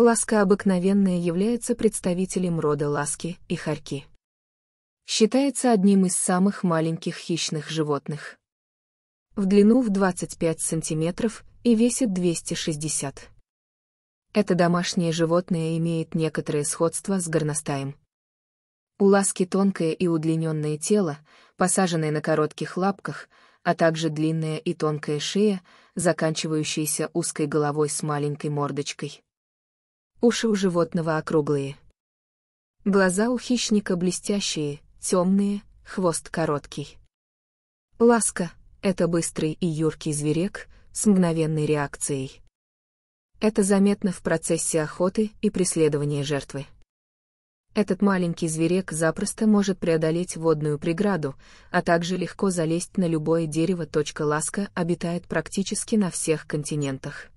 Ласка обыкновенная является представителем рода ласки и хорьки. Считается одним из самых маленьких хищных животных. В длину в 25 сантиметров и весит 260. Это домашнее животное имеет некоторое сходство с горностаем. У ласки тонкое и удлиненное тело, посаженное на коротких лапках, а также длинная и тонкая шея, заканчивающаяся узкой головой с маленькой мордочкой. Уши у животного округлые. Глаза у хищника блестящие, темные, хвост короткий. Ласка — это быстрый и юркий зверек с мгновенной реакцией. Это заметно в процессе охоты и преследования жертвы. Этот маленький зверек запросто может преодолеть водную преграду, а также легко залезть на любое дерево. Ласка обитает практически на всех континентах.